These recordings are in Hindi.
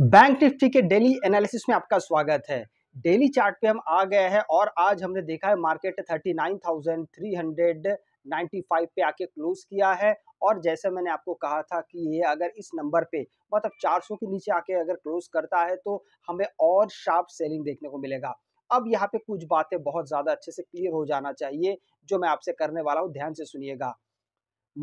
बैंक निफ्टी के डेली एनालिसिस में आपका स्वागत है डेली चार्ट पे हम आ गए हैं और आज हमने देखा है मार्केट 39,395 पे आके क्लोज किया है और जैसे मैंने आपको कहा था कि ये अगर इस नंबर पे मतलब 400 के नीचे आके अगर क्लोज करता है तो हमें और शार्प सेलिंग देखने को मिलेगा अब यहाँ पे कुछ बातें बहुत ज़्यादा अच्छे से क्लियर हो जाना चाहिए जो मैं आपसे करने वाला हूँ ध्यान से सुनिएगा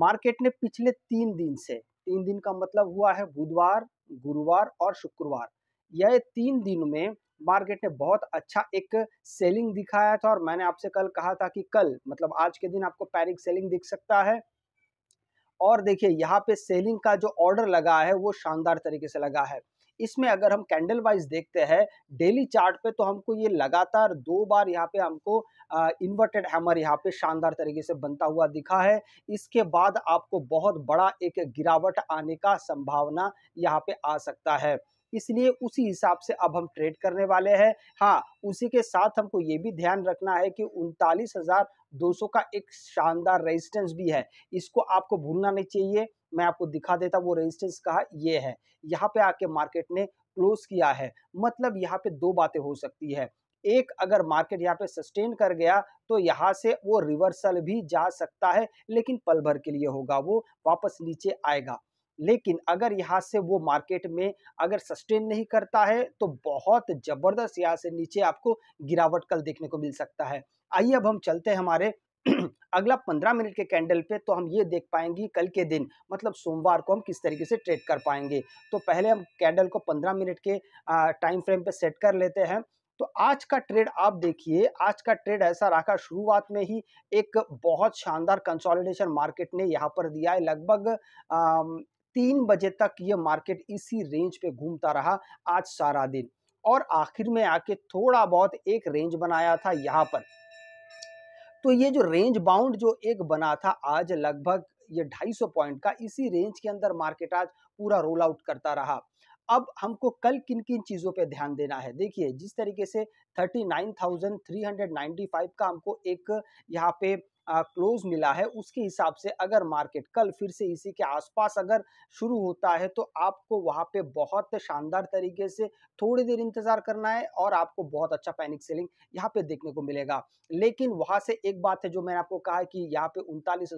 मार्केट ने पिछले तीन दिन से तीन दिन का मतलब हुआ है बुधवार गुरुवार और शुक्रवार यह तीन दिन में मार्केट ने बहुत अच्छा एक सेलिंग दिखाया था और मैंने आपसे कल कहा था कि कल मतलब आज के दिन आपको पैनिक सेलिंग दिख सकता है और देखिए यहाँ पे सेलिंग का जो ऑर्डर लगा है वो शानदार तरीके से लगा है इसमें अगर हम कैंडल वाइज देखते हैं डेली चार्ट पे तो हमको ये लगातार दो बार यहाँ पे हमको इन्वर्टेड हैमर यहाँ पे शानदार तरीके से बनता हुआ दिखा है इसके बाद आपको बहुत बड़ा एक गिरावट आने का संभावना यहाँ पे आ सकता है इसलिए उसी हिसाब से अब हम ट्रेड करने वाले हैं हाँ उसी के साथ हमको ये भी ध्यान रखना है कि उनतालीस हज़ार दो सौ का एक शानदार रेजिस्टेंस भी है इसको आपको भूलना नहीं चाहिए मैं आपको दिखा देता वो रेजिस्टेंस कहा ये है यहाँ पे आके मार्केट ने क्लोज किया है मतलब यहाँ पे दो बातें हो सकती है एक अगर मार्केट यहाँ पे सस्टेन कर गया तो यहाँ से वो रिवर्सल भी जा सकता है लेकिन पल भर के लिए होगा वो वापस नीचे आएगा लेकिन अगर यहाँ से वो मार्केट में अगर सस्टेन नहीं करता है तो बहुत ज़बरदस्त यहाँ से नीचे आपको गिरावट कल देखने को मिल सकता है आइए अब हम चलते हैं हमारे अगला पंद्रह मिनट के कैंडल पे तो हम ये देख पाएंगे कल के दिन मतलब सोमवार को हम किस तरीके से ट्रेड कर पाएंगे तो पहले हम कैंडल को पंद्रह मिनट के टाइम फ्रेम पे सेट कर लेते हैं तो आज का ट्रेड आप देखिए आज का ट्रेड ऐसा रखा शुरुआत में ही एक बहुत शानदार कंसोलिडेशन मार्केट ने यहाँ पर दिया है लगभग तीन बजे तक ये मार्केट इसी रेंज पे घूमता रहा आज सारा दिन और आखिर में आके थोड़ा बहुत एक रेंज बनाया था यहाँ पर तो ये जो रेंज बाउंड जो एक बना था आज लगभग ये 250 पॉइंट का इसी रेंज के अंदर मार्केट आज पूरा रोल आउट करता रहा अब हमको कल किन किन चीज़ों पे ध्यान देना है देखिए जिस तरीके से 39,395 का हमको एक यहाँ पे क्लोज मिला है उसके हिसाब से अगर मार्केट कल फिर से इसी के आसपास अगर शुरू होता है तो आपको वहां पे बहुत शानदार तरीके से थोड़ी देर इंतज़ार करना है और आपको बहुत अच्छा पैनिक सेलिंग यहाँ पे देखने को मिलेगा लेकिन वहां से एक बात है जो मैंने आपको कहा कि यहाँ पे उनतालीस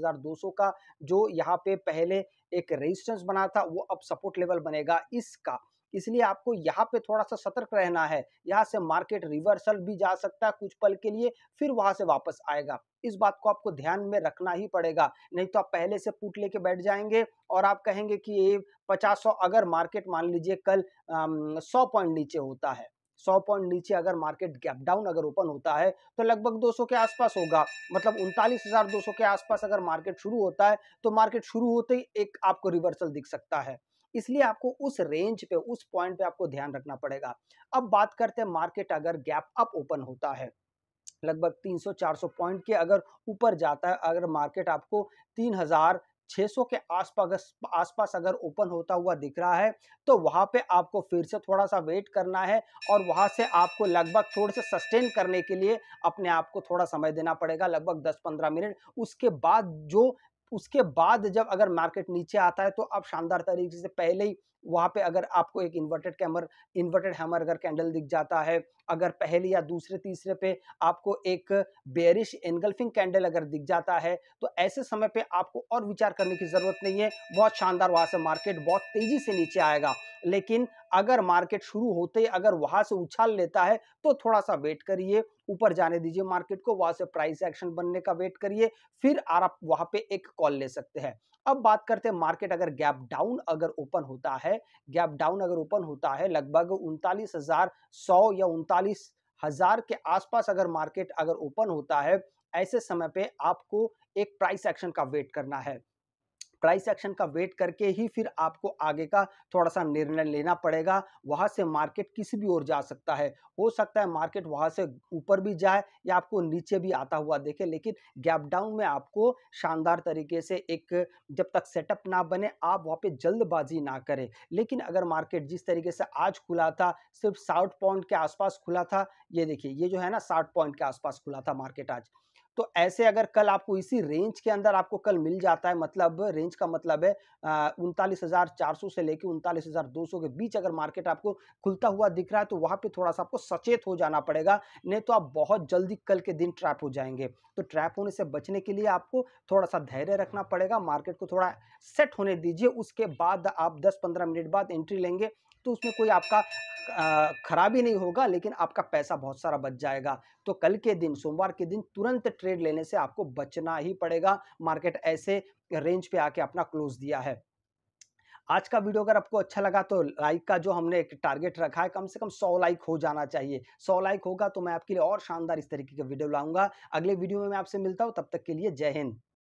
का जो यहाँ पे पहले एक रेजिस्टेंस बना था वो अब सपोर्ट लेवल बनेगा इसका इसलिए आपको यहाँ पे थोड़ा सा सतर्क रहना है यहाँ से मार्केट रिवर्सल भी जा सकता है कुछ पल के लिए फिर वहां से वापस आएगा इस बात को आपको ध्यान में रखना ही पड़ेगा नहीं तो आप पहले से पुट लेके बैठ जाएंगे और आप कहेंगे कि ये पचास सौ अगर मार्केट मान लीजिए कल सौ पॉइंट नीचे होता है सौ पॉइंट नीचे अगर मार्केट गैप डाउन अगर ओपन होता है तो लगभग 200 के आसपास होगा मतलब उनतालीस हजार दो सौ के आसपास अगर मार्केट शुरू होता है तो मार्केट शुरू होते ही एक आपको रिवर्सल दिख सकता है इसलिए आपको उस रेंज पे उस पॉइंट पे आपको ध्यान रखना पड़ेगा अब बात करते हैं मार्केट अगर गैप अप ओपन होता है लगभग 300-400 पॉइंट के अगर ऊपर जाता है अगर मार्केट आपको 3600 के आसपास आसपास अगर ओपन होता हुआ दिख रहा है तो वहाँ पे आपको फिर से थोड़ा सा वेट करना है और वहाँ से आपको लगभग थोड़े से सस्टेन करने के लिए अपने आप को थोड़ा समय देना पड़ेगा लगभग 10-15 मिनट उसके बाद जो उसके बाद जब अगर मार्केट नीचे आता है तो आप शानदार तरीके से पहले ही वहाँ पे अगर आपको एक इन्वर्टेड कैमर इन्वर्टेड हैमर अगर कैंडल दिख जाता है अगर पहले या दूसरे तीसरे पे आपको एक बेरिश एनगल्फिंग कैंडल अगर दिख जाता है तो ऐसे समय पे आपको और विचार करने की ज़रूरत नहीं है बहुत शानदार वहाँ से मार्केट बहुत तेज़ी से नीचे आएगा लेकिन अगर मार्केट शुरू होते ही अगर वहां से उछाल लेता है तो थोड़ा सा वेट करिए ऊपर जाने दीजिए मार्केट को वहां से प्राइस एक्शन बनने का वेट करिए फिर आप वहां पे एक कॉल ले सकते हैं अब बात करते हैं मार्केट अगर गैप डाउन अगर ओपन होता है गैप डाउन अगर ओपन होता है लगभग उनतालीस हजार सौ या उनतालीस हजार के आसपास अगर मार्केट अगर ओपन होता है ऐसे समय पे आपको एक प्राइस एक्शन का वेट करना है प्राइस एक्शन का वेट करके ही फिर आपको आगे का थोड़ा सा निर्णय लेना पड़ेगा वहाँ से मार्केट किसी भी ओर जा सकता है हो सकता है मार्केट वहाँ से ऊपर भी जाए या आपको नीचे भी आता हुआ देखे लेकिन गैप डाउन में आपको शानदार तरीके से एक जब तक सेटअप ना बने आप वहाँ पे जल्दबाजी ना करें लेकिन अगर मार्केट जिस तरीके से आज खुला था सिर्फ साठ पॉइंट के आसपास खुला था ये देखिए ये जो है ना साठ पॉइंट के आसपास खुला था मार्केट आज तो ऐसे अगर कल आपको इसी रेंज के अंदर आपको कल मिल जाता है मतलब रेंज का मतलब है उनतालीस से लेकर उनतालीस के बीच अगर मार्केट आपको खुलता हुआ दिख रहा है तो वहां पर थोड़ा सा आपको सचेत हो जाना पड़ेगा नहीं तो आप बहुत जल्दी कल के दिन ट्रैप हो जाएंगे तो ट्रैप होने से बचने के लिए आपको थोड़ा सा धैर्य रखना पड़ेगा मार्केट को थोड़ा सेट होने दीजिए उसके बाद आप दस पंद्रह मिनट बाद एंट्री लेंगे तो उसमें कोई आपका खराबी नहीं होगा लेकिन आपका पैसा बहुत सारा बच जाएगा तो कल के दिन सोमवार के दिन तुरंत ट्रेड लेने से आपको बचना ही पड़ेगा मार्केट ऐसे रेंज पे आके अपना क्लोज दिया है आज का वीडियो अगर आपको अच्छा लगा तो लाइक का जो हमने एक टारगेट रखा है कम से कम सौ लाइक हो जाना चाहिए सौ लाइक होगा तो मैं आपके लिए और शानदार इस तरीके के वीडियो लाऊंगा अगले वीडियो में मैं आपसे मिलता हूँ तब तक के लिए जय हिंद